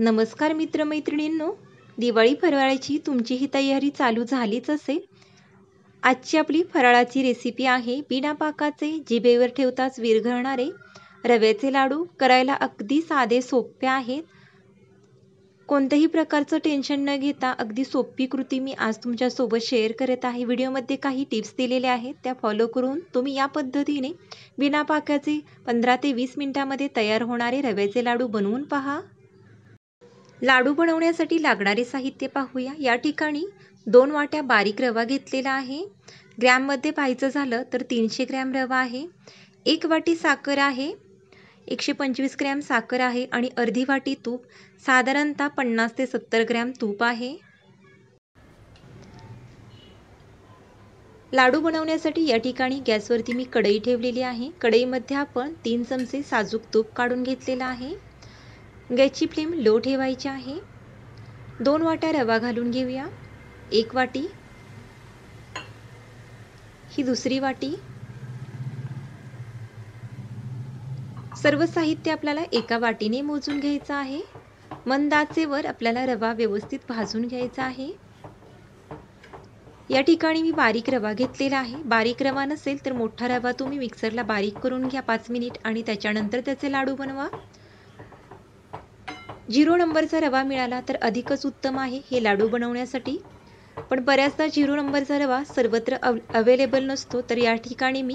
नमस्कार मित्रमैत्रिणींनो दिवाळी फराळाची तुमची ही तयारी चालू झालीच असेल आजची आपली फराळाची रेसिपी आहे बिना पाकाचे जिभेवर ठेवताच विरघळणारे रव्याचे लाडू करायला अगदी साधे सोपे आहेत कोणत्याही प्रकारचं टेन्शन न घेता अगदी सोपी कृती मी आज तुमच्यासोबत शेअर करत आहे व्हिडिओमध्ये काही टिप्स दिलेल्या आहेत त्या फॉलो करून तुम्ही या पद्धतीने बिना पाकाचे पंधरा ते वीस मिनटामध्ये तयार होणारे रव्याचे लाडू बनवून पहा लाडू बनवण्यासाठी लागणारे साहित्य पाहूया या ठिकाणी दोन वाट्या बारीक रवा घेतलेला आहे ग्रॅममध्ये पाहायचं झालं तर तीनशे ग्रॅम रवा आहे एक वाटी साखर आहे एकशे पंचवीस ग्रॅम साखर आहे आणि अर्धी वाटी तूप साधारणतः पन्नास ते सत्तर ग्रॅम तूप आहे लाडू बनवण्यासाठी या ठिकाणी गॅसवरती मी कढई ठेवलेली आहे कढईमध्ये आपण तीन चमचे साजूक तूप काढून घेतलेलं आहे गॅसची फ्लेम लो ठेवायची आहे दोन वाट्या रवा घालून घेऊया एक वाटी ही दुसरी वाटी सर्व साहित्य आपल्याला एका वाटीने मोजून घ्यायचं आहे मंदाचेवर आपल्याला रवा व्यवस्थित भाजून घ्यायचा आहे या ठिकाणी मी बारीक रवा घेतलेला आहे बारीक रवा नसेल तर मोठा रवा तुम्ही मिक्सरला बारीक करून घ्या पाच मिनिट आणि त्याच्यानंतर त्याचे लाडू बनवा झिरो नंबरचा रवा मिळाला तर अधिकच उत्तम आहे हे लाडू बनवण्यासाठी पण बऱ्याचदा झिरो नंबरचा रवा सर्वत्र अव अवेलेबल नसतो तर या ठिकाणी मी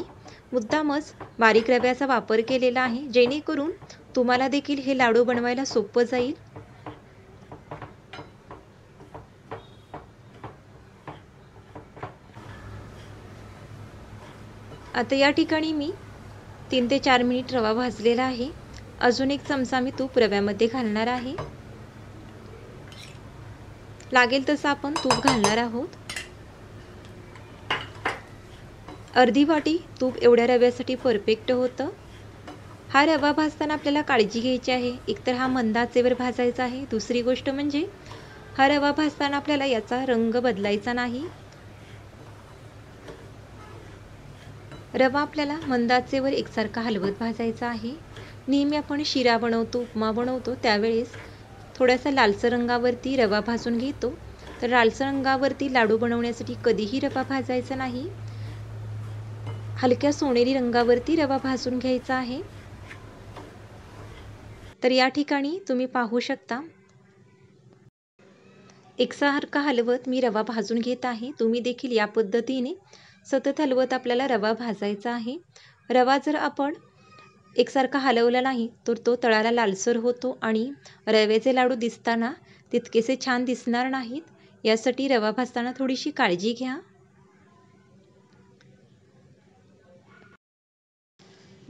मुद्दामच बारीक रव्याचा वापर केलेला आहे जेणेकरून तुम्हाला देखील हे लाडू बनवायला सोपं जाईल आता या ठिकाणी मी तीन ते चार मिनिट रवा भाजलेला आहे अजून एक चमचा मी तूप रव्यामध्ये घालणार आहे लागेल तसं आपण तूप घालणार आहोत अर्धी वाटी तूप एवढ्या रव्यासाठी परफेक्ट होतं हा रवा भाजताना आपल्याला काळजी घ्यायची आहे एकतर हा मंदाचेवर भाजायचा आहे दुसरी गोष्ट म्हणजे हा रवा भाजताना आपल्याला याचा रंग बदलायचा नाही रवा आपल्याला मंदाचेवर एकसारखा हलवत भाजायचा आहे नेहमी आपण शिरा बनवतो उपमा बनवतो त्यावेळेस थोडासा लालसर रंगावरती रवा भाजून घेतो तर लालसर रंगावरती लाडू बनवण्यासाठी कधीही रवा भाजायचा नाही हलक्या सोनेरी रंगावरती रवा भाजून घ्यायचा आहे तर या ठिकाणी तुम्ही पाहू शकता एकसारखा हलवत मी रवा भाजून घेत आहे तुम्ही देखील या पद्धतीने सतत हलवत आपल्याला रवा भाजायचा आहे रवा जर आपण एकसारखा हलवला नाही तर तो तळाला लालसर होतो आणि रव्याचे लाडू दिसताना तितकेसे छान दिसणार नाहीत यासाठी रवा भाजताना थोडीशी काळजी घ्या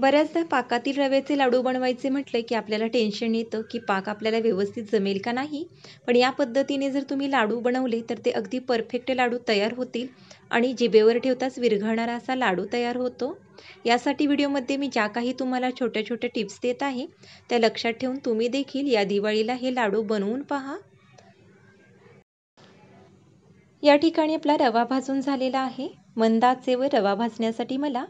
बऱ्याचदा पाकातील रव्याचे लाडू बनवायचे म्हटले की आपल्याला टेन्शन येतं की पाक आपल्याला व्यवस्थित जमेल का नाही पण या पद्धतीने जर तुम्ही लाडू बनवले तर ते अगदी परफेक्ट लाडू तयार होतील आणि जिबेवर ठेवताच विरघळणारा असा लाडू तयार होतो यासाठी व्हिडिओमध्ये मी ज्या काही तुम्हाला छोट्या छोट्या टिप्स देत आहे त्या लक्षात ठेवून तुम्ही देखील या दिवाळीला हे लाडू बनवून पहा या ठिकाणी आपला रवा भाजून झालेला आहे मंदाचे व रवा भाजण्यासाठी मला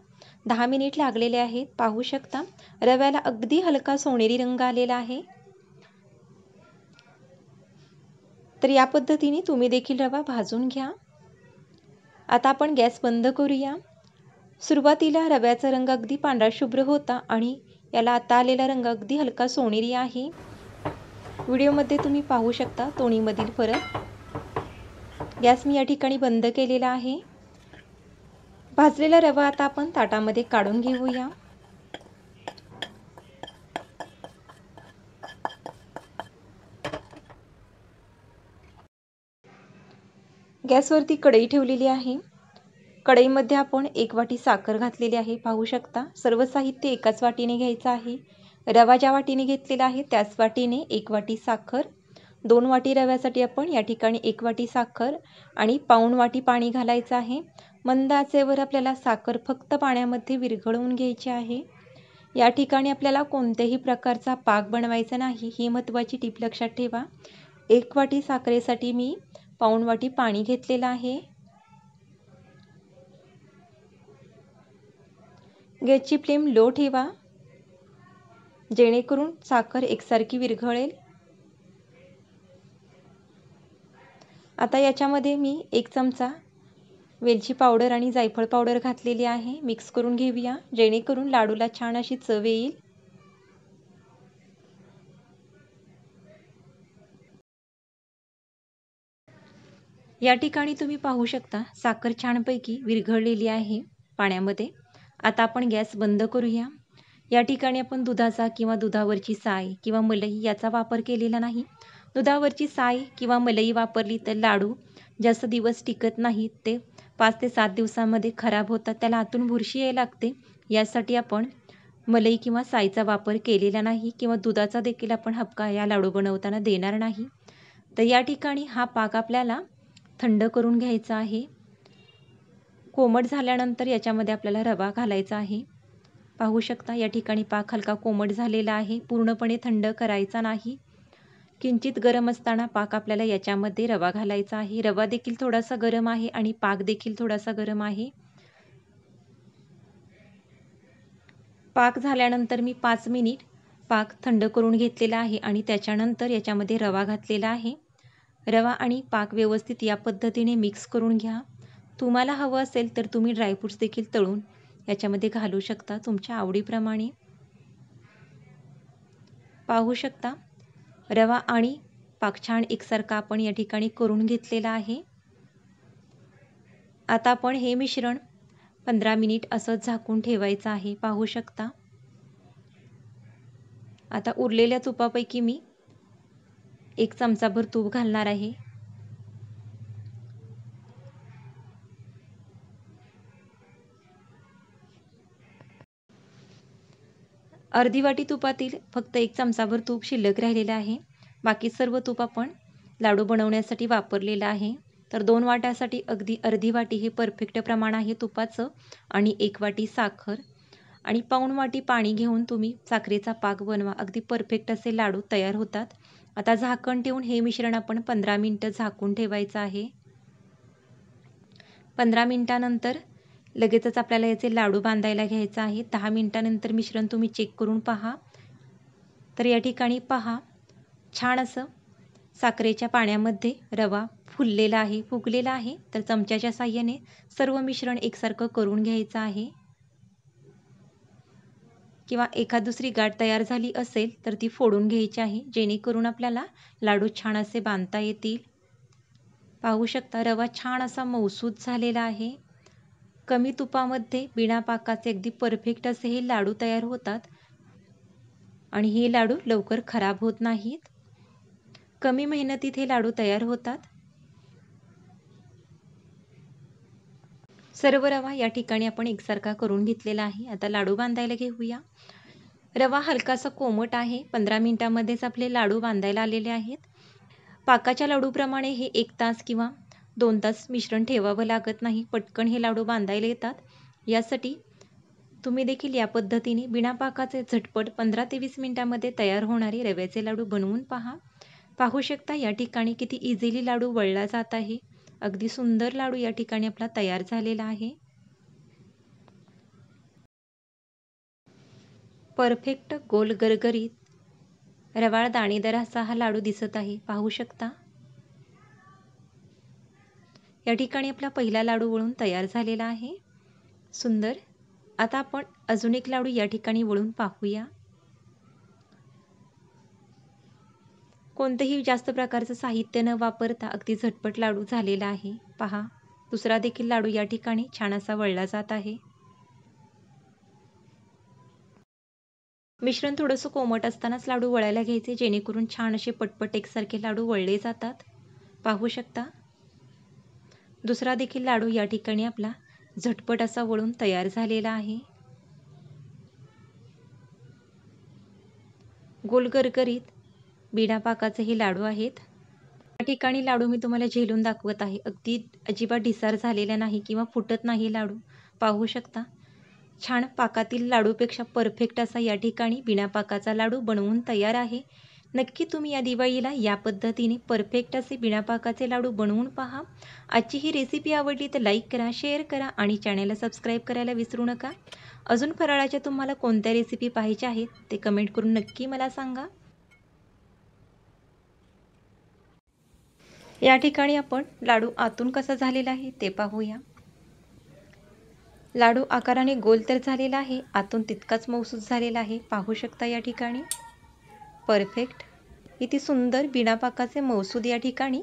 दहा मिनिट लागलेले आहेत पाहू शकता रव्याला अगदी हलका सोनेरी रंग आलेला आहे तर या पद्धतीने तुम्ही देखील रवा भाजून घ्या आता आपण गॅस बंद करूया सुरुवातीला रव्याचा रंग अगदी पांढरा शुभ्र होता आणि याला आता आलेला रंग अगदी हलका सोनेरी आहे व्हिडिओमध्ये तुम्ही पाहू शकता तोणीमधील फरक गॅस मी या ठिकाणी बंद केलेला आहे भाजलेला रवा आता आपण ताटामध्ये काढून घेऊया गॅसवरती कढई ठेवलेली आहे कढईमध्ये आपण एक वाटी साखर घातलेली आहे पाहू शकता सर्व साहित्य एकाच वाटीने घ्यायचं आहे रवा ज्या वाटीने घेतलेला आहे त्याच वाटीने एक वाटी साखर दोन वाटी रव्यासाठी आपण या ठिकाणी एक वाटी साखर आणि पाऊण वाटी पाणी घालायचं आहे मंद आचेवर आपल्याला साखर फक्त पाण्यामध्ये विरघळवून घ्यायची आहे या ठिकाणी आपल्याला कोणत्याही प्रकारचा पाक बनवायचा नाही ही महत्त्वाची टीप लक्षात ठेवा एक वाटी साखरेसाठी मी पाऊण वाटी पाणी घेतलेलं आहे गॅसची फ्लेम लो ठेवा जेणेकरून साखर एकसारखी विरघळेल आता याच्यामध्ये मी एक चमचा वेलची पावडर आणि जायफळ पावडर घातलेली आहे मिक्स करून घेऊया जेणेकरून लाडूला छान अशी चव येईल या ठिकाणी तुम्ही पाहू शकता साखर छानपैकी विरघळलेली आहे पाण्यामध्ये आता आपण गॅस बंद करूया या ठिकाणी आपण दुधाचा किंवा दुधावरची साय किंवा मलई याचा वापर केलेला नाही दुधावरची साय किंवा मलई वापरली तर लाडू जास्त दिवस टिकत नाहीत ते पाच ते सात दिवसामध्ये खराब होतात त्याला आतून बुरशी यायला लागते यासाठी आपण मलई किंवा साईचा वापर केलेला नाही किंवा दुधाचा देखील आपण हपका या लाडू बनवताना देणार नाही तर या ठिकाणी हा पाक आपल्याला थंड करून घ्यायचा आहे कोमट झाल्यानंतर याच्यामध्ये आपल्याला रवा घालायचा आहे पाहू शकता या ठिकाणी पाक हलका कोमट झालेला आहे पूर्णपणे थंड करायचा नाही किंचित गरम असताना पाक आपल्याला याच्यामध्ये रवा घालायचा आहे रवा देखील थोडासा गरम आहे आणि पाक देखील थोडासा गरम आहे पाक झाल्यानंतर मी पाच मिनिट पाक थंड करून घेतलेला आहे आणि त्याच्यानंतर याच्यामध्ये रवा घातलेला आहे रवा आणि पाक व्यवस्थित या पद्धतीने मिक्स करून घ्या तुम्हाला हवं असेल तर तुम्ही ड्रायफ्रूट्स देखील तळून याच्यामध्ये घालू शकता तुमच्या आवडीप्रमाणे पाहू शकता रवा आणि पाकछाण एकसारखा आपण या ठिकाणी करून घेतलेला आहे आता आपण हे मिश्रण पंधरा मिनिट असं झाकून ठेवायचं आहे पाहू शकता आता उरलेल्या तुपापैकी मी एक चमचाभर तूप घालणार आहे अर्धी वाटी तुपातील फक्त एक चमचाभर तूप शिल्लक राहिलेलं आहे बाकी सर्व तूप आपण लाडू बनवण्यासाठी वापरलेलं आहे तर दोन वाट्यासाठी अगदी अर्धी वाटी हे परफेक्ट प्रमाण आहे तुपाचं आणि एक वाटी साखर आणि पाऊण वाटी पाणी घेऊन तुम्ही साखरेचा पाक बनवा अगदी परफेक्ट असे लाडू तयार होतात आता झाकण ठेवून हे मिश्रण आपण पंधरा मिनटं झाकून ठेवायचं आहे पंधरा मिनटानंतर लगेचच आपल्याला याचे लाडू बांधायला घ्यायचा आहे दहा मिनटानंतर मिश्रण तुम्ही चेक करून पहा तर या ठिकाणी पहा छान असं साखरेच्या पाण्यामध्ये रवा फुललेला आहे फुगलेला आहे तर चमच्याच्या साह्याने सर्व मिश्रण एकसारखं करून घ्यायचं आहे किंवा एखाद दुसरी गाठ तयार झाली असेल तर ती फोडून घ्यायची आहे जेणेकरून आपल्याला लाडू छान असे बांधता येतील पाहू शकता रवा छान असा मौसूद झालेला आहे कमी तुपामध्ये बिना पाकाचे अगदी परफेक्ट असे हे लाडू तयार होतात आणि हे लाडू लवकर खराब होत नाहीत कमी मेहनतीत हे लाडू तयार होतात सर्व रवा या ठिकाणी आपण एकसारखा करून घेतलेला आहे आता लाडू बांधायला घेऊया रवा हलकासा कोमट आहे पंधरा मिनिटांमध्येच आपले लाडू बांधायला आलेले आहेत पाकाच्या लाडूप्रमाणे हे एक तास किंवा दोन तास मिश्रण ठेवावं लागत नाही पटकन हे लाडू बांधायला येतात यासाठी तुम्ही देखील या पद्धतीने बिना पाकाचे झटपट पंधरा ते वीस मिनटामध्ये तयार होणारे रव्याचे लाडू बनवून पहा पाहू शकता या ठिकाणी किती इझिली लाडू वळला जात आहे अगदी सुंदर लाडू या ठिकाणी आपला तयार झालेला आहे परफेक्ट गोल गरगरीत रवाळ दाणेदार असा हा लाडू दिसत आहे पाहू शकता या ठिकाणी आपला पहिला लाडू वळून तयार झालेला आहे सुंदर आता आपण अजून एक लाडू या ठिकाणी वळून पाहूया कोणतंही जास्त प्रकारचं साहित्य न वापरता अगदी झटपट लाडू झालेला आहे पहा दुसरा देखील लाडू या ठिकाणी छान असा वळला जात आहे मिश्रण थोडंसं कोमट असतानाच लाडू वळायला घ्यायचे जेणेकरून छान असे पटपट एकसारखे लाडू वळले जातात पाहू शकता दुसरा देखील लाडू या ठिकाणी आपला झटपट असा वळून तयार झालेला आहे गोल बिणापाकाचे हे लाडू आहेत या ठिकाणी लाडू मी तुम्हाला झेलून दाखवत आहे अगदी अजिबात ढिसार झालेला नाही किंवा फुटत नाही लाडू पाहू शकता छान पाकातील लाडूपेक्षा परफेक्ट असा या ठिकाणी बिणापाकाचा लाडू बनवून तयार आहे नक्की तुम्ही या दिवाळीला या पद्धतीने परफेक्ट असे बिणापाकाचे लाडू बनवून पहा आजची ही रेसिपी आवडली तर लाईक करा शेअर करा आणि चॅनेलला सबस्क्राईब करायला विसरू नका अजून फराळाच्या तुम्हाला कोणत्या रेसिपी पाहिजे आहेत ते कमेंट करून नक्की मला सांगा या ठिकाणी आपण लाडू आतून कसा झालेला आहे ते पाहूया लाडू आकाराने गोल तर झालेला आहे आतून तितकाच मौसूस झालेला आहे पाहू शकता या ठिकाणी परफेक्ट किती सुंदर बिनापाकाचे मौसूद या ठिकाणी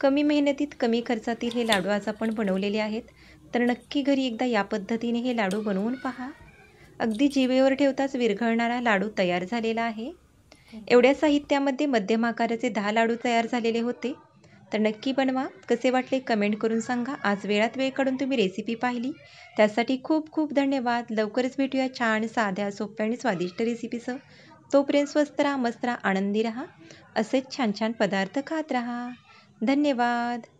कमी मेहनतीत कमी खर्चातील हे लाडू आज आपण बनवलेले आहेत तर नक्की घरी एकदा या पद्धतीने हे लाडू बनवून पहा अगदी जिवेवर ठेवताच विरघळणारा लाडू तयार झालेला आहे एवढ्या साहित्यामध्ये मध्यम आकाराचे दहा लाडू तयार झालेले होते तर नक्की बनवा कसे वाटले कमेंट करून सांगा आज वेळात वेळ काढून तुम्ही रेसिपी पाहिली त्यासाठी खूप खूप धन्यवाद लवकरच भेटूया छान साध्या सोप्या आणि स्वादिष्ट रेसिपीचं तोपर्यंत स्वस्त राहा मस्त राहा आनंदी राहा असेच छान छान पदार्थ खात राहा धन्यवाद